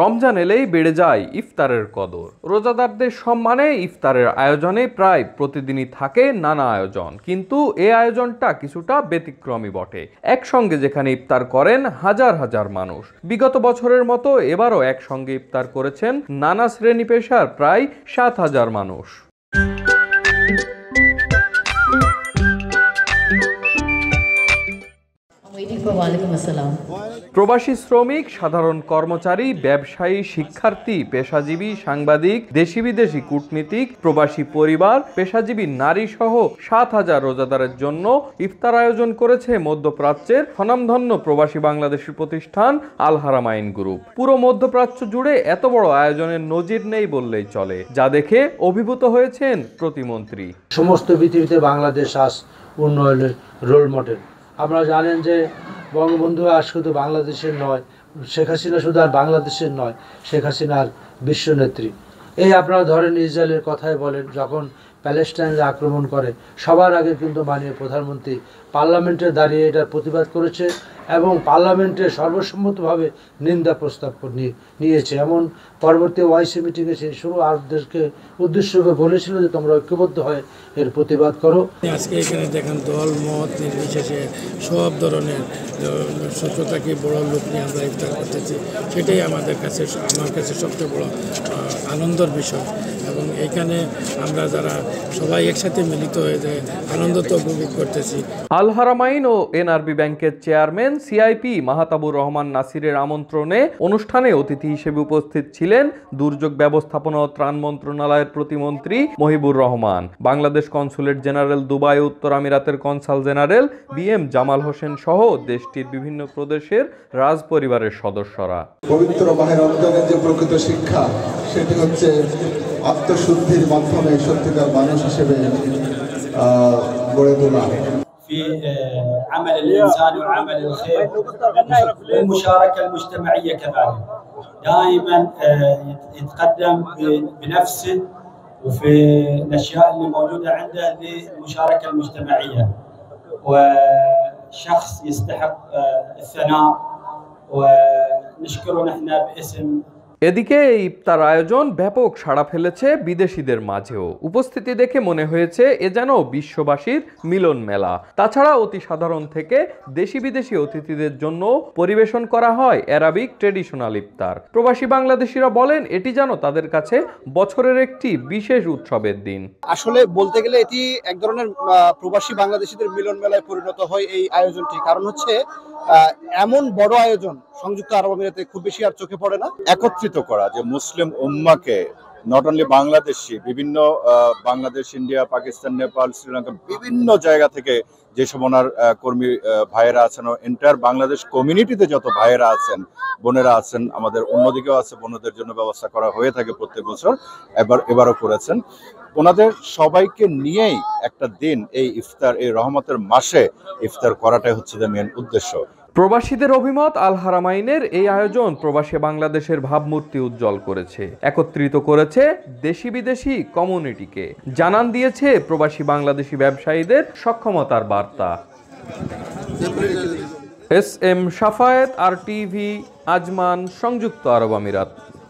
রমজান এলেই বেড়ে যায় ইফতারের কদর রোজাদারদের সম্মানে ইফতারের আয়োজনে প্রায় প্রতিদিনই থাকে নানা আয়োজন কিন্তু এ আয়োজনটা কিছুটা ব্যতিক্রমী বটে একসঙ্গে যেখানে ইফতার করেন হাজার হাজার মানুষ বিগত বছরের মতো এবারও একসঙ্গে ইফতার করেছেন নানা শ্রেণী পেশার প্রায় সাত হাজার মানুষ প্রবাসী শ্রমিক সাধারণ কর্মচারী ব্যবসায়ী শিক্ষার্থী পেশাজীবী সাংবাদিক দেশি বিদেশি কূটনীতিক প্রবাসী পরিবার পেশাজীবী নারী সহ সাত হাজার রোজাদারের জন্য ইফতার আয়োজন করেছে মধ্যপ্রাচ্যের স্বনামধন্য প্রবাসী বাংলাদেশী প্রতিষ্ঠান আলহারামাইন গ্রুপ পুরো মধ্যপ্রাচ্য জুড়ে এত বড় আয়োজনের নজির নেই বললেই চলে যা দেখে অভিভূত হয়েছেন প্রতিমন্ত্রী সমস্ত পৃথিবীতে বাংলাদেশ আস উন্নয়নের রোল মডেল আপনারা জানেন যে বঙ্গবন্ধু আর শুধু বাংলাদেশের নয় শেখ হাসিনা শুধু আর বাংলাদেশের নয় শেখ হাসিনার বিশ্বনেত্রী এই আপনারা ধরেন ইসরায়েলের কথাই বলেন যখন প্যালেস্টাইন আক্রমণ করে সবার আগে কিন্তু মাননীয় প্রধানমন্ত্রী পার্লামেন্টে দাঁড়িয়ে এটার প্রতিবাদ করেছে এবং পার্লামেন্টে সর্বসম্মতভাবে নিন্দা প্রস্তাব নিয়েছে এমন পরবর্তী ওয়াইসি মিটিংয়ে সেই শুরু আর দেশকে উদ্দেশ্য বলেছিল যে তোমরা ঐক্যবদ্ধ হয়ে এর প্রতিবাদ করো আজকে এখানে দেখেন দল মত নির্বিশেষে সব ধরনের স্বচ্ছতাকে বড় লোক নিয়ে আমরা ইফতার করতেছি সেটাই আমাদের কাছে আমার কাছে সবচেয়ে বড় আনন্দের বিষয় এবং এখানে আমরা যারা সবাই একসাথে মিলিত হয়ে আনন্দ তো উপভোগ করতেছি আল হারামাইন ও এনআরবি ব্যাংকের চেয়ারম্যান সিআইপি মাহাতাবুর রহমান নাসিরের আমন্ত্রণে অনুষ্ঠানে অতিথি হিসেবে উপস্থিত ছিলেন দুর্যোগ ব্যবস্থাপনা ও ত্রাণ মন্ত্রণালয়ের প্রতিমন্ত্রী Mohibur Rahman Bangladesh consulate general Dubai উত্তর আমিরাতের consul general B M Jamal Hossain সহ দেশটির বিভিন্ন প্রদেশের রাজ পরিবারের সদস্যরা পবিত্র বাহির যে প্রকৃত শিক্ষা সেটি হচ্ছে আত্মশুদ্ধির মাধ্যমে সত্যিকার মানুষ হিসেবে গড়ে তোলা في عمل الانسان وعمل الخير والمشاركه المجتمعيه كذلك دائما آه، يتقدم بنفسه وفي الاشياء اللي موجوده عنده للمشاركه المجتمعيه وشخص يستحق آه، الثناء ونشكره نحن باسم এদিকে ইফতার আয়োজন ব্যাপক সাড়া ফেলেছে বিদেশিদের মাঝেও উপস্থিতি দেখে মনে হয়েছে এ যেন বিশ্ববাসীর মিলন মেলা তাছাড়া অতি সাধারণ থেকে দেশি বিদেশি অতিথিদের জন্য পরিবেশন করা হয় অ্যারাবিক ট্রেডিশনাল ইফতার প্রবাসী বাংলাদেশিরা বলেন এটি যেন তাদের কাছে বছরের একটি বিশেষ উৎসবের দিন আসলে বলতে গেলে এটি এক ধরনের প্রবাসী বাংলাদেশিদের মিলন মেলায় পরিণত হয় এই আয়োজনটি কারণ হচ্ছে এমন বড় আয়োজন সংযুক্ত আরব আমিরাতে খুব বেশি আর চোখে পড়ে না একত্রিত করা যে মুসলিম উম্মাকে নট অনলি বাংলাদেশি বিভিন্ন বাংলাদেশ ইন্ডিয়া পাকিস্তান নেপাল শ্রীলঙ্কা বিভিন্ন জায়গা থেকে যে সব ওনার কর্মী ভাইয়েরা আছেন এন্টায়ার বাংলাদেশ কমিউনিটিতে যত ভাইয়েরা আছেন বোনেরা আছেন আমাদের অন্যদিকেও আছে বোনদের জন্য ব্যবস্থা করা হয়ে থাকে প্রত্যেক বছর এবার এবারও করেছেন ওনাদের সবাইকে নিয়েই একটা দিন এই ইফতার এই রহমতের মাসে ইফতার করাটাই হচ্ছে যে মেন উদ্দেশ্য প্রবাসীদের অভিমত আল হারামাইনের এই আয়োজন প্রবাসী বাংলাদেশের ভাবমূর্তি উজ্জ্বল করেছে একত্রিত করেছে দেশি বিদেশি কমিউনিটিকে জানান দিয়েছে প্রবাসী বাংলাদেশি ব্যবসায়ীদের সক্ষমতার বার্তা S M Safayet R TV Ajman সংযুক্ত আরব আমিরাত